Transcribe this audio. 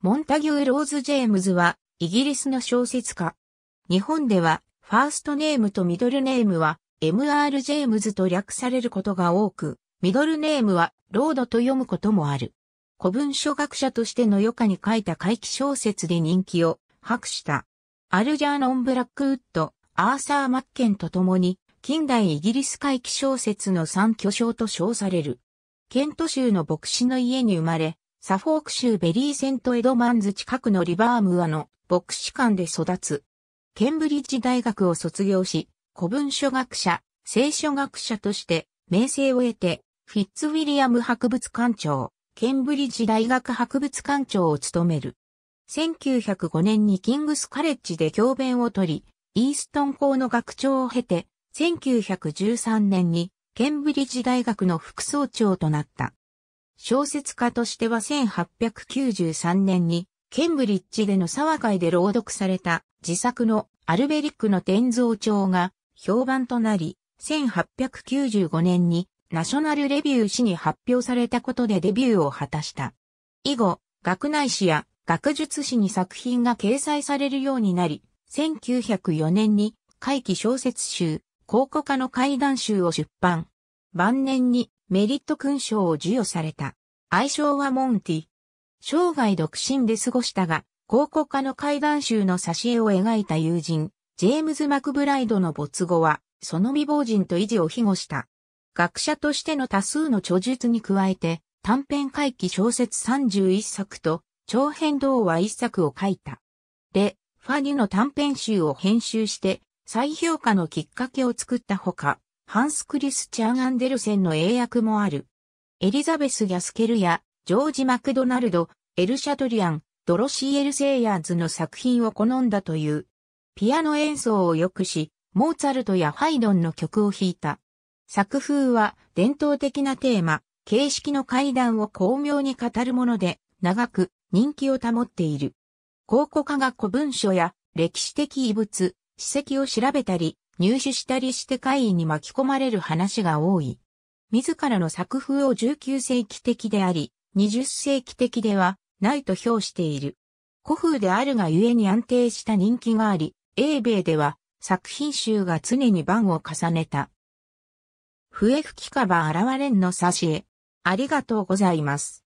モンタギュー・ローズ・ジェームズは、イギリスの小説家。日本では、ファーストネームとミドルネームは、MR ジェームズと略されることが多く、ミドルネームは、ロードと読むこともある。古文書学者としての余暇に書いた怪奇小説で人気を博した。アルジャーノン・ブラックウッド、アーサー・マッケンと共に、近代イギリス怪奇小説の三巨匠と称される。ケント州の牧師の家に生まれ、サフォーク州ベリーセントエドマンズ近くのリバームアの牧師館で育つ。ケンブリッジ大学を卒業し、古文書学者、聖書学者として名声を得て、フィッツウィリアム博物館長、ケンブリッジ大学博物館長を務める。1905年にキングスカレッジで教鞭を取り、イーストン校の学長を経て、1913年にケンブリッジ大学の副総長となった。小説家としては1893年に、ケンブリッジでの沢会で朗読された自作のアルベリックの天蔵帳が評判となり、1895年にナショナルレビュー誌に発表されたことでデビューを果たした。以後、学内誌や学術誌に作品が掲載されるようになり、1904年に会期小説集、考古家の怪談集を出版。晩年にメリット勲章を授与された。愛称はモンティ。生涯独身で過ごしたが、広告家の怪談集の挿絵を描いた友人、ジェームズ・マクブライドの没後は、その未亡人と維持を庇護した。学者としての多数の著述に加えて、短編回帰小説31作と、長編童話1作を書いた。で、ファニュの短編集を編集して、再評価のきっかけを作ったほか、ハンス・クリスチャン・アンデルセンの英訳もある。エリザベス・ギャスケルや、ジョージ・マクドナルド、エルシャトリアン、ドロシー・エルセイヤーズの作品を好んだという。ピアノ演奏を良くし、モーツァルトやハイドンの曲を弾いた。作風は伝統的なテーマ、形式の階段を巧妙に語るもので、長く人気を保っている。考古科学古文書や歴史的遺物、史跡を調べたり、入手したりして会議に巻き込まれる話が多い。自らの作風を19世紀的であり、20世紀的ではないと評している。古風であるがゆえに安定した人気があり、英米では作品集が常に番を重ねた。笛吹きかば現れんの差し絵。ありがとうございます。